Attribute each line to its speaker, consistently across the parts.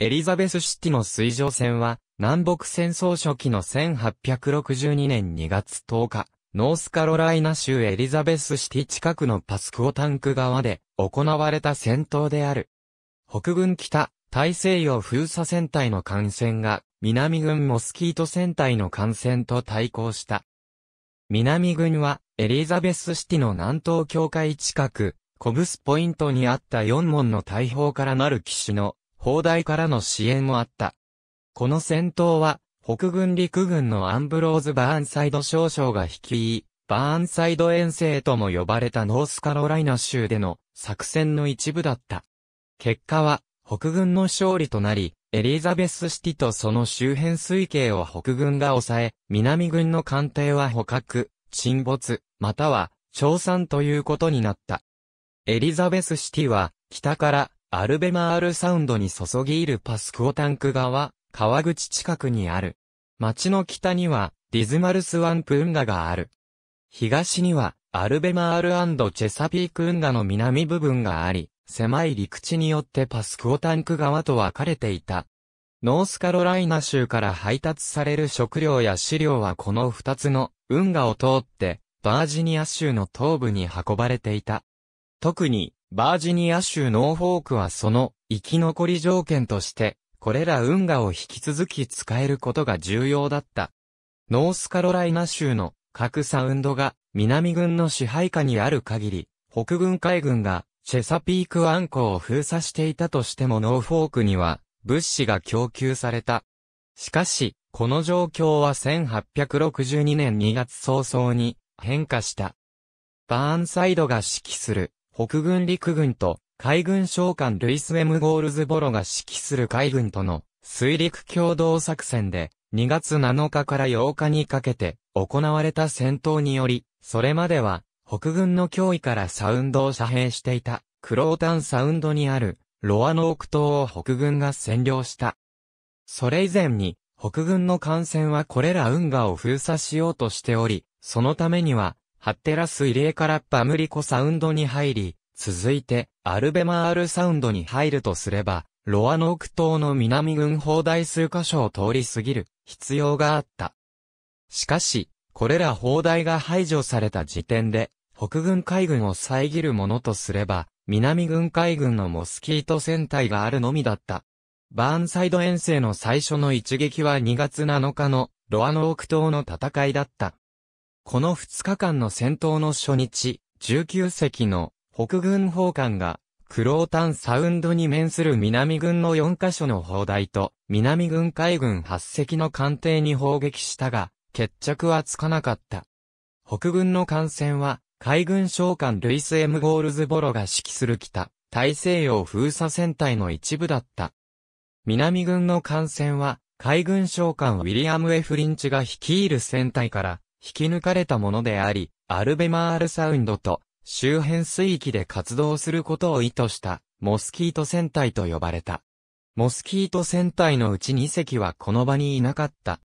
Speaker 1: エリザベスシティの水上船は、南北戦争初期の1862年2月10日、ノースカロライナ州エリザベスシティ近くのパスクオタンク側で行われた戦闘である。北軍北、大西洋封鎖戦隊の艦船が、南軍モスキート戦隊の艦船と対抗した。南軍は、エリザベスシティの南東境界近く、コブスポイントにあった4門の大砲からなる機種の砲台からの支援もあった。この戦闘は、北軍陸軍のアンブローズ・バーンサイド少将が率い、バーンサイド遠征とも呼ばれたノースカロライナ州での作戦の一部だった。結果は、北軍の勝利となり、エリザベスシティとその周辺水系を北軍が抑え、南軍の艦艇は捕獲、沈没、または、調産ということになった。エリザベスシティは、北から、アルベマールサウンドに注ぎ入るパスクオタンク川、川口近くにある。町の北には、ディズマルスワンプ運河がある。東には、アルベマールチェサピーク運河の南部分があり、狭い陸地によってパスクオタンク川と分かれていた。ノースカロライナ州から配達される食料や飼料はこの二つの運河を通って、バージニア州の東部に運ばれていた。特に、バージニア州ノーフォークはその生き残り条件として、これら運河を引き続き使えることが重要だった。ノースカロライナ州の各サウンドが南軍の支配下にある限り、北軍海軍がチェサピーク湾港を封鎖していたとしてもノーフォークには物資が供給された。しかし、この状況は1862年2月早々に変化した。バーンサイドが指揮する北軍陸軍と海軍将官ルイス・エムゴールズ・ボロが指揮する海軍との水陸共同作戦で2月7日から8日にかけて行われた戦闘により、それまでは北軍の脅威からサウンドを遮蔽していたクロータンサウンドにあるロアノーク島を北軍が占領した。それ以前に北軍の艦船はこれら運河を封鎖しようとしており、そのためにはハッテラス入江からパムリコサウンドに入り、続いて、アルベマールサウンドに入るとすれば、ロアノーク島の南軍砲台数箇所を通り過ぎる必要があった。しかし、これら砲台が排除された時点で、北軍海軍を遮るものとすれば、南軍海軍のモスキート戦隊があるのみだった。バーンサイド遠征の最初の一撃は2月7日のロアノーク島の戦いだった。この2日間の戦闘の初日、19隻の北軍砲艦が、クロータンサウンドに面する南軍の4カ所の砲台と、南軍海軍8隻の艦艇に砲撃したが、決着はつかなかった。北軍の艦船は、海軍将官ルイス・エム・ゴールズボロが指揮する北、大西洋封鎖戦隊の一部だった。南軍の艦船は、海軍将官ウィリアム・エフリンチが率いる戦隊から、引き抜かれたものであり、アルベマールサウンドと周辺水域で活動することを意図したモスキート船体と呼ばれた。モスキート船体のうち2隻はこの場にいなかった。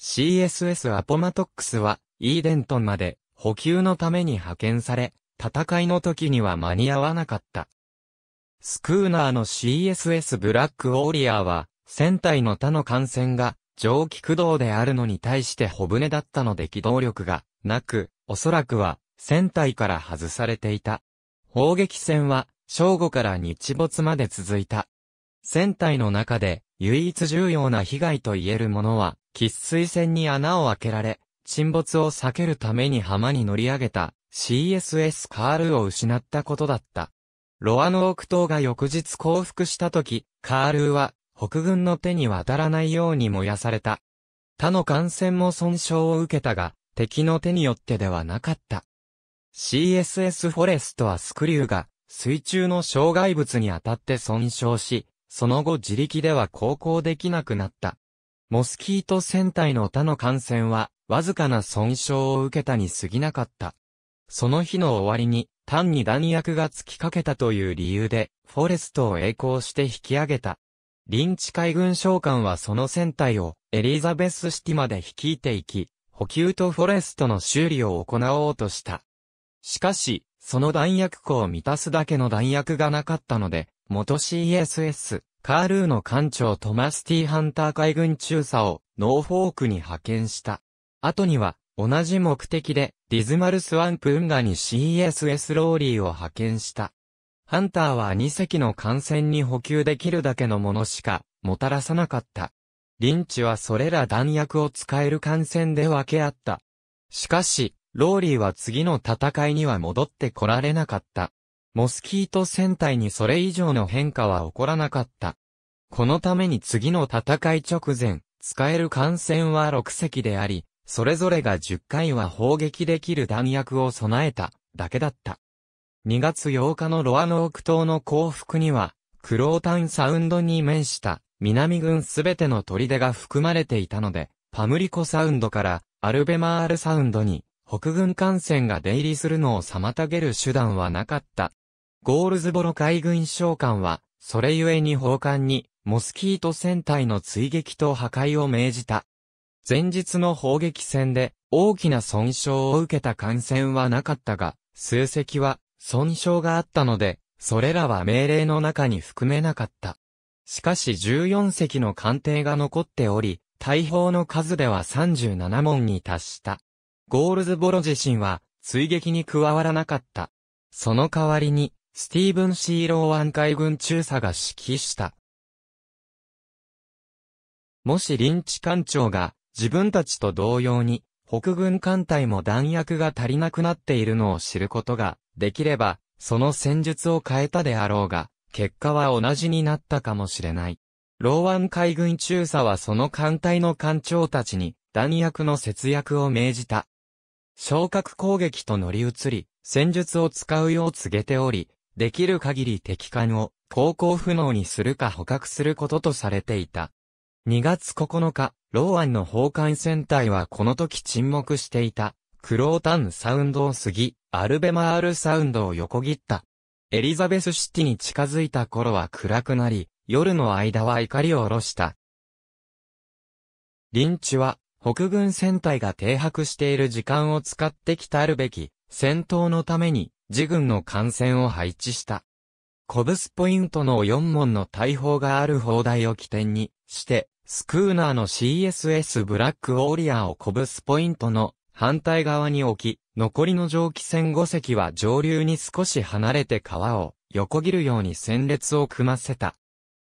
Speaker 1: CSS アポマトックスはイーデントンまで補給のために派遣され、戦いの時には間に合わなかった。スクーナーの CSS ブラックウォーリアーは、船体の他の艦船が蒸気駆動であるのに対して小船だったので機動力がなく、おそらくは船体から外されていた。砲撃戦は正午から日没まで続いた。船体の中で唯一重要な被害と言えるものは、喫水船に穴を開けられ、沈没を避けるために浜に乗り上げた CSS カールを失ったことだった。ロアノーク島が翌日降伏した時、カールは北軍の手に渡らないように燃やされた。他の艦船も損傷を受けたが、敵の手によってではなかった。CSS フォレストはスクリューが水中の障害物に当たって損傷し、その後自力では航行できなくなった。モスキート船体の他の艦船は、わずかな損傷を受けたに過ぎなかった。その日の終わりに、単に弾薬が突きかけたという理由で、フォレストを栄光して引き上げた。リンチ海軍将官はその船体をエリザベスシティまで率いていき、補給とフォレストの修理を行おうとした。しかし、その弾薬庫を満たすだけの弾薬がなかったので、元 CSS、カールーの艦長トマス・ティー・ハンター海軍中佐をノーフォークに派遣した。後には、同じ目的で、ディズマルスワンプ運河に CSS ローリーを派遣した。ハンターは2隻の艦船に補給できるだけのものしか、もたらさなかった。リンチはそれら弾薬を使える艦船で分け合った。しかし、ローリーは次の戦いには戻ってこられなかった。モスキート戦隊にそれ以上の変化は起こらなかった。このために次の戦い直前、使える艦船は6隻であり、それぞれが10回は砲撃できる弾薬を備えた、だけだった。2月8日のロアノーク島の降伏には、クロータンサウンドに面した南軍すべての砦が含まれていたので、パムリコサウンドからアルベマールサウンドに北軍艦船が出入りするのを妨げる手段はなかった。ゴールズボロ海軍将官は、それゆえに砲艦にモスキート船隊の追撃と破壊を命じた。前日の砲撃戦で大きな損傷を受けた艦船はなかったが、数隻は損傷があったので、それらは命令の中に含めなかった。しかし14隻の艦艇が残っており、大砲の数では37門に達した。ゴールズボロ自身は追撃に加わらなかった。その代わりに、スティーブン・シーロー湾海軍中佐が指揮した。もし臨地艦長が自分たちと同様に北軍艦隊も弾薬が足りなくなっているのを知ることができれば、その戦術を変えたであろうが、結果は同じになったかもしれない。ローワン海軍中佐はその艦隊の艦長たちに、弾薬の節約を命じた。昇格攻撃と乗り移り、戦術を使うよう告げており、できる限り敵艦を航行不能にするか捕獲することとされていた。2月9日、ローアンの砲艦戦隊はこの時沈黙していた。クロータンサウンドを過ぎ、アルベマールサウンドを横切った。エリザベスシティに近づいた頃は暗くなり、夜の間は怒りを下ろした。リンチは、北軍戦隊が停泊している時間を使ってきたるべき、戦闘のために、自軍の艦船を配置した。コブスポイントの4門の大砲がある砲台を起点にして、スクーナーの CSS ブラックウォーリアーをコブスポイントの反対側に置き、残りの蒸気船5隻は上流に少し離れて川を横切るように戦列を組ませた。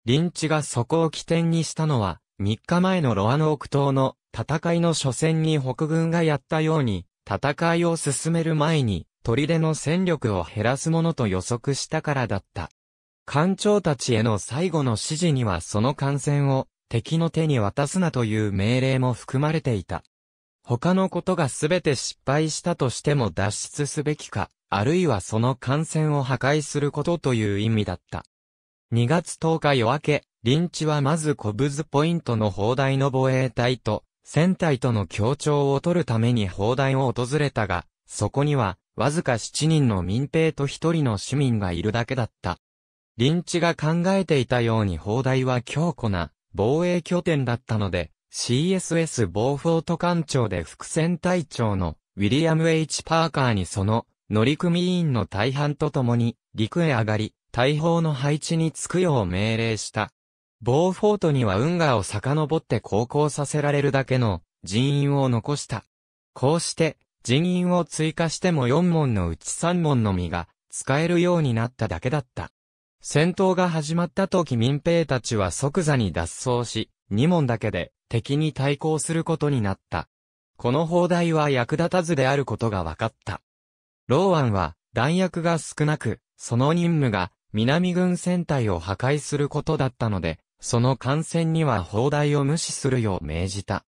Speaker 1: 臨地がそこを起点にしたのは、3日前のロアノーク島の戦いの初戦に北軍がやったように、戦いを進める前に、砦の戦力を減らすものと予測したからだった。艦長たちへの最後の指示にはその艦船を敵の手に渡すなという命令も含まれていた。他のことが全て失敗したとしても脱出すべきか、あるいはその感染を破壊することという意味だった。2月10日夜明け、リンチはまずコブズポイントの砲台の防衛隊と、戦隊との協調を取るために砲台を訪れたが、そこには、わずか7人の民兵と1人の市民がいるだけだった。リンチが考えていたように砲台は強固な防衛拠点だったので、CSS ボーフォート艦長で副船隊長のウィリアム・ H・ パーカーにその乗組員の大半と共に陸へ上がり、大砲の配置に着くよう命令した。ボーフォートには運河を遡って航行させられるだけの人員を残した。こうして、人員を追加しても4門のうち3門のみが使えるようになっただけだった。戦闘が始まった時民兵たちは即座に脱走し、2問だけで敵に対抗することになった。この砲台は役立たずであることが分かった。ローアンは弾薬が少なく、その任務が南軍戦隊を破壊することだったので、その艦船には砲台を無視するよう命じた。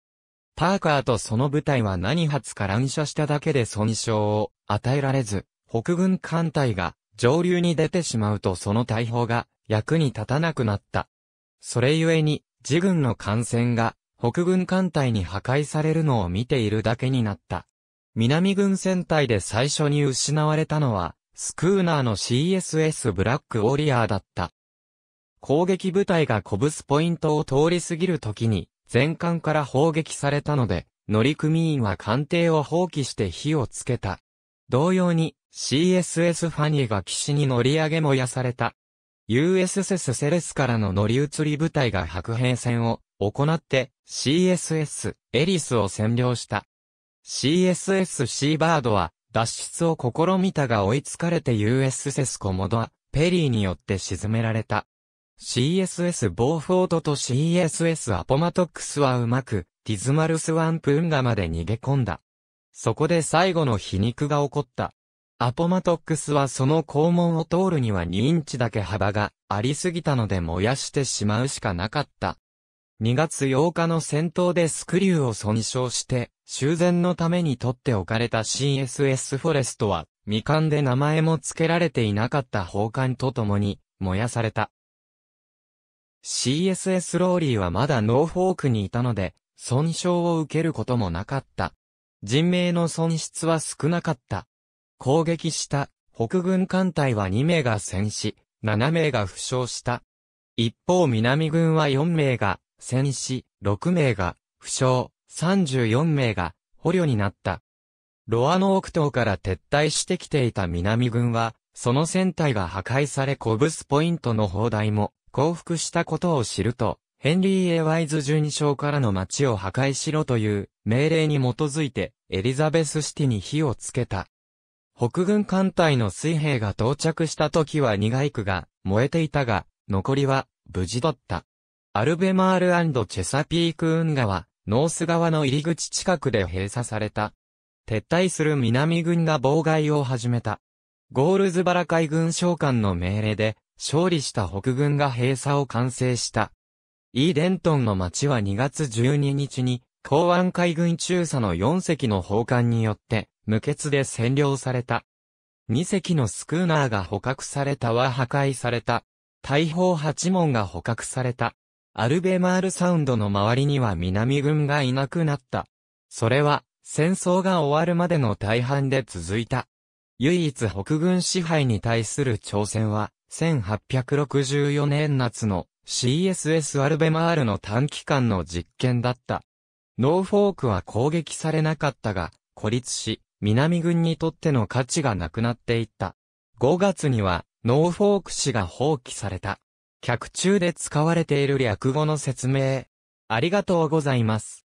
Speaker 1: パーカーとその部隊は何発か乱射しただけで損傷を与えられず、北軍艦隊が上流に出てしまうとその大砲が役に立たなくなった。それゆえに自軍の艦船が北軍艦隊に破壊されるのを見ているだけになった。南軍戦隊で最初に失われたのは、スクーナーの CSS ブラックウォリアーだった。攻撃部隊がコブスポイントを通り過ぎる時に、全艦から砲撃されたので、乗組員は艦艇を放棄して火をつけた。同様に、CSS ファニーが岸に乗り上げ燃やされた。USS セレスからの乗り移り部隊が白兵戦を行って CSS エリスを占領した。CSS シーバードは脱出を試みたが追いつかれて USS コモドア、ペリーによって沈められた。CSS ボーフォートと CSS アポマトックスはうまく、ディズマルスワンプンガまで逃げ込んだ。そこで最後の皮肉が起こった。アポマトックスはその肛門を通るには2インチだけ幅がありすぎたので燃やしてしまうしかなかった。2月8日の戦闘でスクリューを損傷して、修繕のために取っておかれた CSS フォレストは、未完で名前も付けられていなかった奉還とともに燃やされた。CSS ローリーはまだノーフォークにいたので、損傷を受けることもなかった。人命の損失は少なかった。攻撃した北軍艦隊は2名が戦死、7名が負傷した。一方南軍は4名が戦死、6名が負傷、34名が捕虜になった。ロアの北島から撤退してきていた南軍は、その船体が破壊されコブスポイントの砲台も降伏したことを知ると、ヘンリー・エワイズ12章からの町を破壊しろという命令に基づいてエリザベスシティに火をつけた。北軍艦隊の水兵が到着した時は苦い区が燃えていたが、残りは無事だった。アルベマールチェサピーク運河は、ノース側の入り口近くで閉鎖された。撤退する南軍が妨害を始めた。ゴールズバラ海軍将官の命令で、勝利した北軍が閉鎖を完成した。イーデントンの町は2月12日に、港湾海軍中佐の4隻の砲艦によって、無血で占領された。二隻のスクーナーが捕獲されたは破壊された。大砲八門が捕獲された。アルベマールサウンドの周りには南軍がいなくなった。それは、戦争が終わるまでの大半で続いた。唯一北軍支配に対する挑戦は、1864年夏の CSS アルベマールの短期間の実験だった。ノーフォークは攻撃されなかったが、孤立し、南軍にとっての価値がなくなっていった。5月には、ノーフォーク氏が放棄された。客中で使われている略語の説明。ありがとうございます。